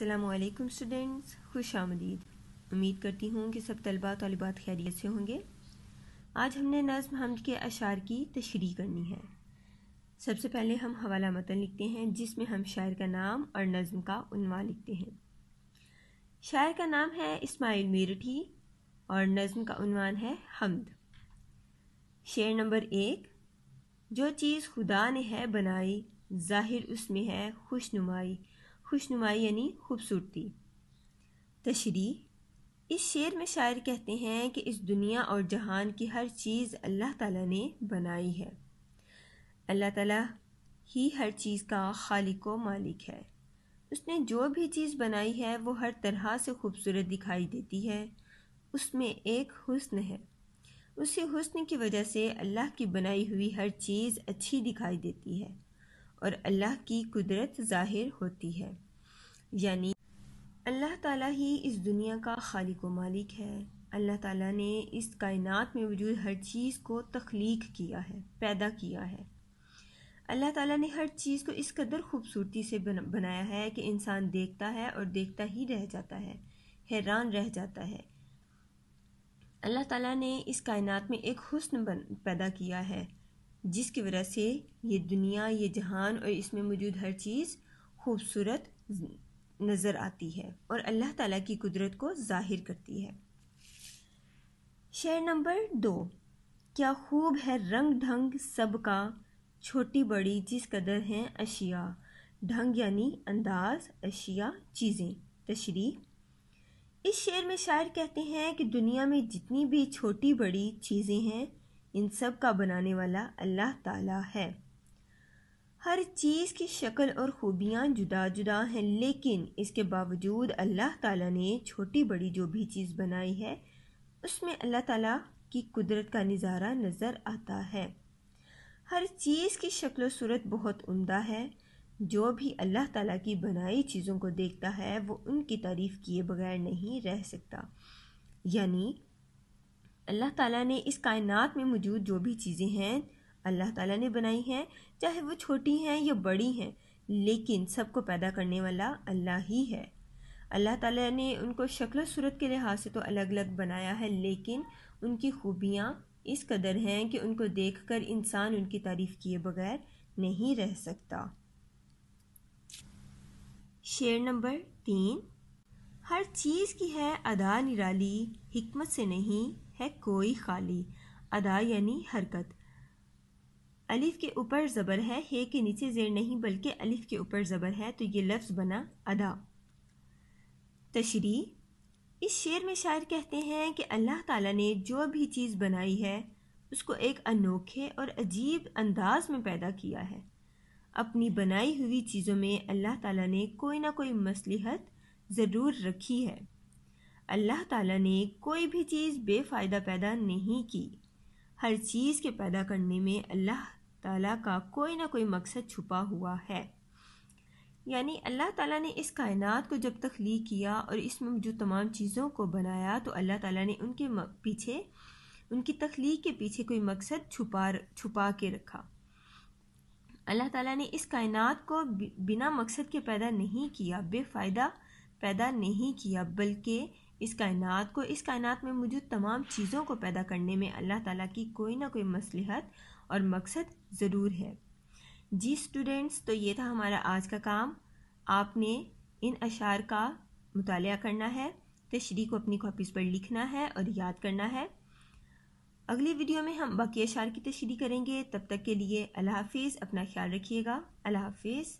Aslam students खुश आमदीद उम्मीद करती हूँ कि सब तलबा तलबात खैरियत से होंगे आज हमने नज़म हमद के अशार की तशरी करनी है सबसे पहले हम हवाला मतन लिखते हैं जिसमें हम शायर का नाम और नज़म का उनवा लिखते हैं शायर का नाम है इस्माइल मेरठी और नज़म का उनवान है हमद शेर नंबर एक जो चीज़ खुदा ने है बनाई ज़ाहिर उसमें है खुश नुमाई खुशनुमाई यानी खूबसूरती तशरी इस शेर में शायर कहते हैं कि इस दुनिया और जहान की हर चीज़ अल्लाह ताला ने बनाई है अल्लाह ताला ही हर चीज़ का खालिक व मालिक है उसने जो भी चीज़ बनाई है वो हर तरह से खूबसूरत दिखाई देती है उसमें एक हुस्न है उसी हुस्न की वजह से अल्लाह की बनाई हुई हर चीज़ अच्छी दिखाई देती है और अल्लाह की कुदरत ज़ाहिर होती है यानी अल्लाह ताला ही इस दुनिया का खालिक व मालिक है अल्लाह ताला ने इस कायनात में वजूद हर चीज़ को तख्लीक किया है पैदा किया है अल्लाह ताला ने हर चीज़ को इस कदर खूबसूरती से बनाया है कि इंसान देखता है और देखता ही रह जाता है हैरान रह जाता है अल्लाह ताला ने इस कायनात में एक हुस्न पैदा किया है जिसकी वजह से ये दुनिया ये जहान और इसमें मौजूद हर चीज़ खूबसूरत नज़र आती है और अल्लाह ताला की कुदरत को जाहिर करती है शेर नंबर दो क्या खूब है रंग ढंग सब का छोटी बड़ी जिस कदर हैं अशिया ढंग यानी अंदाज अशिया चीज़ें तशरी इस शेर में शायर कहते हैं कि दुनिया में जितनी भी छोटी बड़ी चीज़ें हैं इन सब का बनाने वाला अल्लाह ताला है हर चीज़ की शक्ल और ख़ूबियाँ जुदा जुदा हैं लेकिन इसके बावजूद अल्लाह ताला ने छोटी बड़ी जो भी चीज़ बनाई है उसमें अल्लाह ताला की कुदरत का नज़ारा नज़र आता है हर चीज़ की शक्ल सूरत बहुत उम्दा है जो भी अल्लाह ताला की बनाई चीज़ों को देखता है वो उनकी तारीफ़ किए बगैर नहीं रह सकता यानी अल्लाह ताला ने इस कायनात में मौजूद जो भी चीज़ें हैं अल्लाह ताला ने बनाई हैं चाहे वो छोटी हैं या बड़ी हैं लेकिन सबको पैदा करने वाला अल्लाह ही है अल्लाह ताला ने उनको शक्ल सूरत के लिहाज से तो अलग अलग बनाया है लेकिन उनकी खूबियाँ इस कदर हैं कि उनको कर इंसान उनकी तारीफ़ किए बगैर नहीं रह सकता शेर नंबर तीन हर चीज़ की है अदा निराली हिकमत से नहीं है कोई खाली अदा यानी हरकत अलिफ के ऊपर ज़बर है हे के नीचे जेर नहीं बल्कि अलिफ के ऊपर ज़बर है तो ये लफ्ज़ बना अदा तशरी इस शेर में शायर कहते हैं कि अल्लाह ताला ने जो भी चीज़ बनाई है उसको एक अनोखे और अजीब अंदाज में पैदा किया है अपनी बनाई हुई चीज़ों में अल्लाह ताला ने कोई ना कोई मसलहत ज़रूर रखी है अल्लाह ताला ने कोई भी चीज़ बेफ़ायदा पैदा नहीं की हर चीज़ के पैदा करने में अल्लाह ताला का कोई ना कोई मकसद छुपा हुआ है यानी अल्लाह ताला ने इस कायनात को जब तख्लीक किया और इसमें जो तमाम चीज़ों को बनाया तो अल्लाह ताला ने उनके पीछे उनकी तख्लीक के पीछे कोई मकसद छुपा छुपा के रखा अल्लाह ताला ने इस कायनात को बिना मकसद के पैदा नहीं किया बेफ़ायदा पैदा नहीं किया बल्कि इस कायनात को इस कायनात में मौजूद तमाम चीज़ों को पैदा करने में अल्लाह ताला की कोई ना कोई मसलहत और मकसद ज़रूर है जी स्टूडेंट्स तो ये था हमारा आज का काम आपने इन अशार का मुताल करना है तशरी को अपनी कॉपीज़ पर लिखना है और याद करना है अगली वीडियो में हम बाकी अशार की तशरी करेंगे तब तक के लिए अल्लाह हाफिज़ अपना ख्याल रखिएगा अल्लाह हाफिज़